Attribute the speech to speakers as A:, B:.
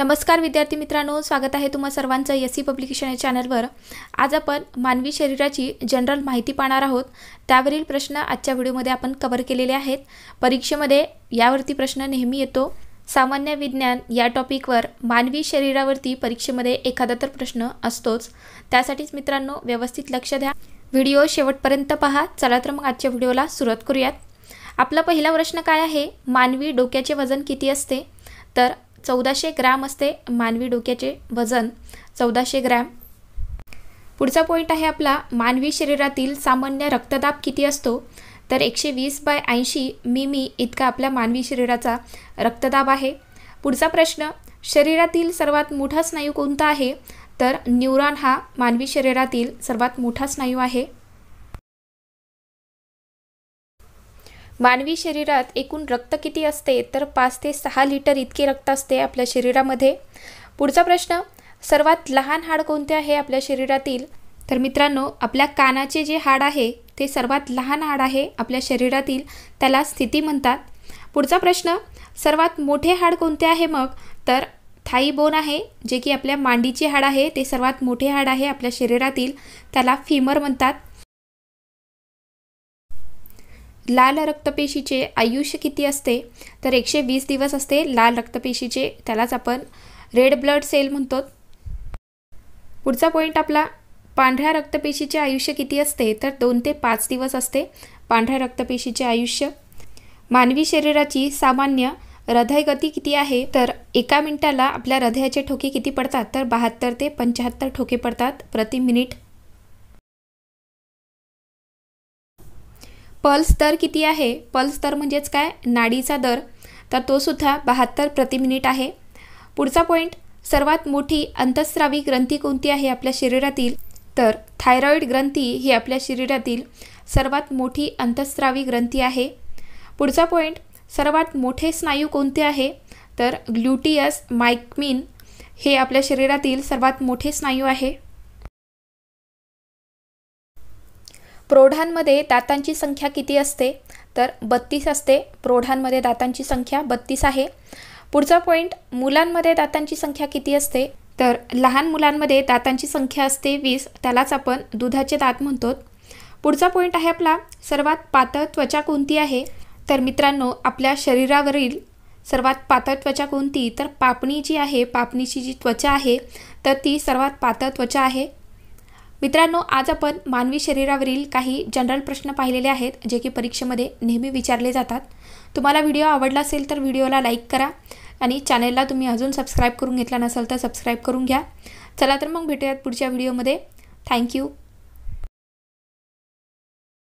A: नमस्कार विद्यार्थी मित्रांनो स्वागत आहे तुम्हा सर्वांचं एस सी पब्लिकेशन या चॅनलवर आज आपण मानवी शरीराची जनरल माहिती पाहणार आहोत त्यावरील प्रश्न आजच्या व्हिडिओमध्ये आपण कवर केलेले आहेत परीक्षेमध्ये यावरती प्रश्न नेहमी येतो सामान्य विज्ञान या टॉपिकवर मानवी शरीरावरती परीक्षेमध्ये एखादा तर प्रश्न असतोच त्यासाठीच मित्रांनो व्यवस्थित लक्ष द्या व्हिडिओ शेवटपर्यंत पहा चला तर मग आजच्या व्हिडिओला सुरुवात करूयात आपला पहिला प्रश्न काय आहे मानवी डोक्याचे वजन किती असते तर चौदाशे ग्रॅम असते मानवी डोक्याचे वजन चौदाशे ग्रॅम पुढचा पॉईंट आहे आपला मानवी शरीरातील सामान्य रक्तदाब किती असतो तर एकशे वीस बाय ऐंशी मिमी इतका आपल्या मानवी शरीराचा रक्तदाब आहे पुढचा प्रश्न शरीरातील सर्वात मोठा स्नायू कोणता आहे तर न्यूरॉन हा मानवी शरीरातील सर्वात मोठा स्नायू आहे मानवी शरीरात एकूण रक्त किती असते तर पाच ते सहा लिटर इतके रक्त असते आपल्या शरीरामध्ये पुढचा प्रश्न सर्वात लहान हाड कोणते आहे आपल्या शरीरातील तर मित्रांनो आपल्या कानाचे जे हाड आहे ते सर्वात लहान हाड आहे आपल्या शरीरातील त्याला स्थिती म्हणतात पुढचा प्रश्न सर्वात मोठे हाड कोणते आहे मग तर थाई बोन आहे जे की आपल्या मांडीचे हाड आहे ते सर्वात मोठे हाड आहे आपल्या शरीरातील त्याला फिमर म्हणतात लाल रक्तपेशीचे आयुष्य किती असते तर एकशे वीस दिवस असते लाल रक्तपेशीचे त्यालाच आपण रेड ब्लड सेल म्हणतो पुढचा पॉईंट आपला पांढऱ्या रक्तपेशीचे आयुष्य किती असते तर दोन ते पाच दिवस असते पांढऱ्या रक्तपेशीचे आयुष्य मानवी शरीराची सामान्य हृदयगती किती आहे तर एका मिनिटाला आपल्या हृदयाचे ठोके किती पडतात तर बहात्तर ते पंच्याहत्तर ठोके पडतात प्रति मिनिट पल्स दर किती आहे पल्स दर म्हणजेच काय नाडीचा दर तर तो सुद्धा बहात्तर मिनिट आहे पुढचा पॉईंट सर्वात मोठी अंतस्रावी ग्रंथी कोणती आहे आपल्या शरीरातील तर थायरॉईड ग्रंथी ही आपल्या शरीरातील सर्वात मोठी अंतस्रावी ग्रंथी आहे पुढचा पॉईंट सर्वात मोठे स्नायू कोणते आहे तर ग्ल्युटियस मायक्मिन हे आपल्या शरीरातील सर्वात मोठे स्नायू आहे प्रौढांमध्ये दातांची संख्या किती असते तर बत्तीस असते प्रौढांमध्ये दातांची संख्या बत्तीस आहे पुढचा पॉईंट मुलांमध्ये दातांची संख्या किती असते तर लहान मुलांमध्ये दातांची संख्या असते वीस त्यालाच आपण दुधाचे दात म्हणतो पुढचा पॉईंट आहे आपला सर्वात पातळ त्वचा कोणती आहे तर मित्रांनो आपल्या शरीरावरील सर्वात पातळ त्वचा कोणती तर पापणी जी आहे पापणीची जी त्वचा आहे तर ती सर्वात पातळ त्वचा आहे मित्रांनो आज आपण मानवी शरीरावरील काही जनरल प्रश्न पाहिलेले आहेत जे की परीक्षेमध्ये नेहमी विचारले जातात तुम्हाला व्हिडिओ आवडला असेल तर व्हिडिओला लाईक करा आणि चॅनलला तुम्ही अजून सबस्क्राईब करून घेतला नसेल तर सबस्क्राईब करून घ्या चला तर मग भेटूयात पुढच्या व्हिडिओमध्ये थँक्यू